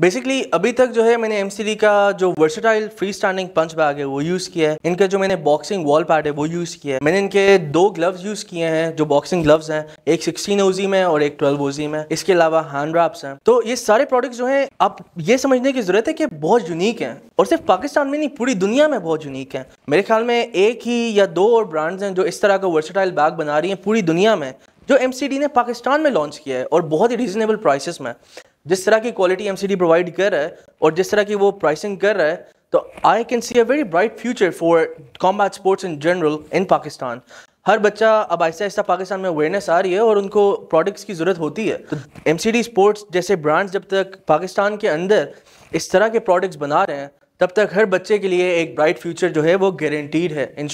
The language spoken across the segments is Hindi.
बेसिकली अभी तक जो है मैंने एम का जो versatile free standing punch bag है वो यूज़ किया है इनका जो मैंने बॉक्सिंग वॉल पैड है वो यूज़ किया है मैंने इनके दो ग्लव्स यूज़ किए हैं जो बॉक्सिंग ग्लव्स हैं एक 16 ओजी में और एक 12 ओजी में इसके अलावा हैंड रैप्स हैं तो ये सारे प्रोडक्ट जो है आप ये समझने की ज़रूरत है कि बहुत यूनिक हैं और सिर्फ पाकिस्तान में नहीं पूरी दुनिया में बहुत यूनिक है मेरे ख्याल में एक ही या दो और ब्रांड्स हैं जो इस तरह का वर्सेटाइल बैग बना रही हैं पूरी दुनिया में जो एम ने पाकिस्तान में लॉन्च किया है और बहुत ही रीजनेबल प्राइसेस में जिस तरह की क्वालिटी एम प्रोवाइड कर रहा है और जिस तरह की वो प्राइसिंग कर रहा है तो I can see a very bright future for combat sports in general in Pakistan हर बच्चा अब आहिस्ता ऐसा पाकिस्तान में अवेयरनेस आ रही है और उनको प्रोडक्ट्स की ज़रूरत होती है तो एम स्पोर्ट्स जैसे ब्रांड्स जब तक पाकिस्तान के अंदर इस तरह के प्रोडक्ट्स बना रहे हैं तब तक हर बच्चे के लिए एक ब्राइट फ्यूचर जो है वो गारंटीड है इन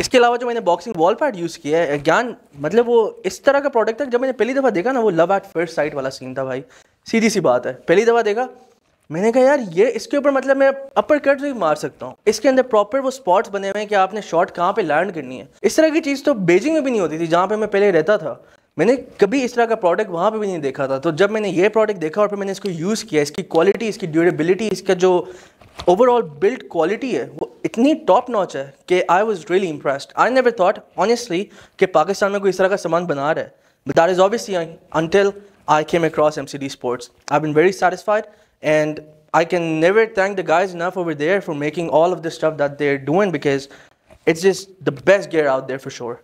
इसके अलावा जो मैंने बॉक्सिंग वॉल पैड यूज़ किया है ज्ञान मतलब वो इस तरह का प्रोडक्ट था जब मैंने पहली दफ़ा देखा ना वो लव एट फर्स्ट साइट वाला सीन था भाई सीधी सी बात है पहली दफ़ा देखा मैंने कहा यार ये इसके ऊपर मतलब मैं अपर कट भी मार सकता हूँ इसके अंदर प्रॉपर वो स्पॉट्स बने हुए हैं कि आपने शॉट कहाँ पे लैंड करनी है इस तरह की चीज़ तो बेजिंग में भी नहीं होती थी जहाँ पे मैं पहले रहता था मैंने कभी इस तरह का प्रोडक्ट वहाँ पे भी नहीं देखा था तो जब मैंने ये प्रोडक्ट देखा और फिर मैंने इसको यूज़ किया इसकी क्वालिटी इसकी ड्यूरेबिलिटी इसका जो ओवरऑल बिल्ड क्वालिटी है वो इतनी टॉप नॉच है कि I was really impressed I never thought honestly कि पाकिस्तान में कोई इस तरह का सामान बना रहा है that is obviously until I came across MCD Sports. I've been very satisfied and I can never thank the guys enough over there for making all of the stuff that they're doing because it's just the best gear out there for sure.